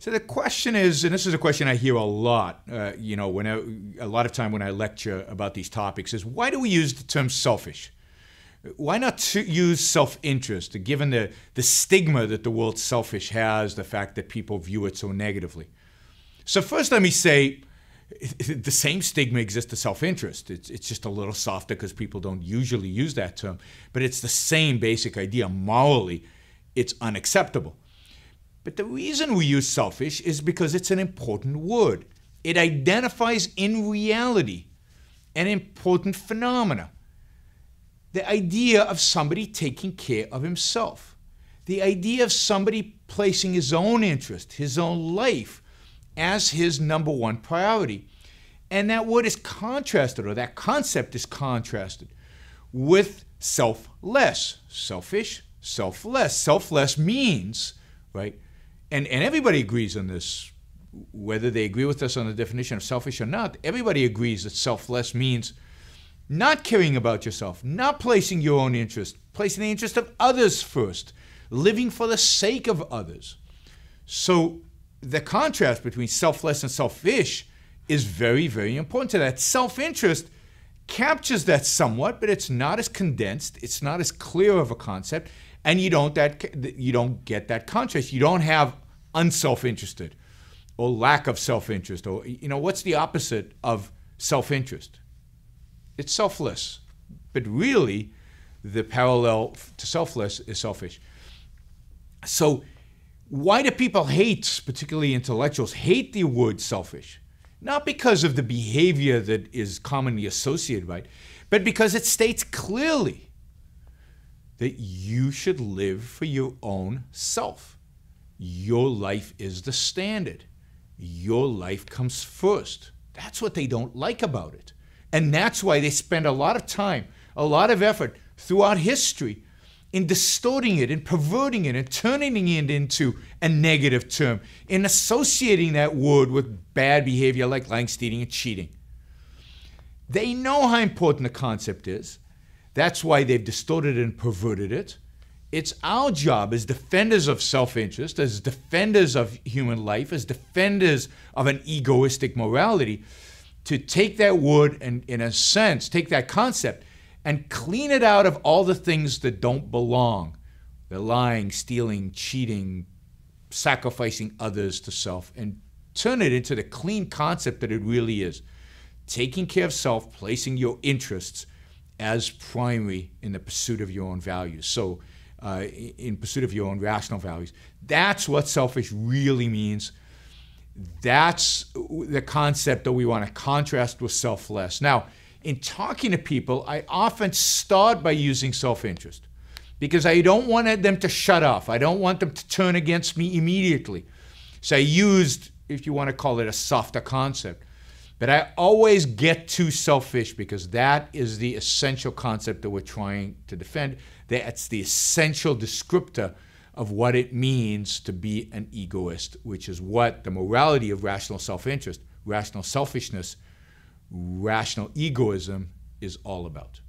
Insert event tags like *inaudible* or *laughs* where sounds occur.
So the question is, and this is a question I hear a lot, uh, you know, when I, a lot of time when I lecture about these topics, is why do we use the term selfish? Why not use self-interest, given the, the stigma that the word selfish has, the fact that people view it so negatively? So first, let me say, *laughs* the same stigma exists to self-interest. It's, it's just a little softer because people don't usually use that term, but it's the same basic idea. Morally, it's unacceptable. But the reason we use selfish is because it's an important word. It identifies in reality an important phenomena. The idea of somebody taking care of himself. The idea of somebody placing his own interest, his own life, as his number one priority. And that word is contrasted, or that concept is contrasted, with selfless, selfish, selfless. Selfless means, right, and, and everybody agrees on this, whether they agree with us on the definition of selfish or not, everybody agrees that selfless means not caring about yourself, not placing your own interest, placing the interest of others first, living for the sake of others. So the contrast between selfless and selfish is very, very important to that. Self interest captures that somewhat, but it's not as condensed, it's not as clear of a concept, and you don't that you don't get that contrast. You don't have unself-interested or lack of self-interest or you know what's the opposite of self-interest it's selfless but really the parallel to selfless is selfish so why do people hate particularly intellectuals hate the word selfish not because of the behavior that is commonly associated with it but because it states clearly that you should live for your own self your life is the standard. Your life comes first. That's what they don't like about it. And that's why they spend a lot of time, a lot of effort throughout history in distorting it and perverting it and turning it into a negative term in associating that word with bad behavior like lying, stealing, and cheating. They know how important the concept is. That's why they've distorted and perverted it it's our job as defenders of self interest, as defenders of human life, as defenders of an egoistic morality, to take that word and, in a sense, take that concept and clean it out of all the things that don't belong the lying, stealing, cheating, sacrificing others to self, and turn it into the clean concept that it really is taking care of self, placing your interests as primary in the pursuit of your own values. So, uh, in pursuit of your own rational values. That's what selfish really means. That's the concept that we want to contrast with selfless. Now, in talking to people, I often start by using self interest because I don't want them to shut off. I don't want them to turn against me immediately. So I used, if you want to call it a softer concept. But I always get too selfish because that is the essential concept that we're trying to defend. That's the essential descriptor of what it means to be an egoist, which is what the morality of rational self interest, rational selfishness, rational egoism is all about.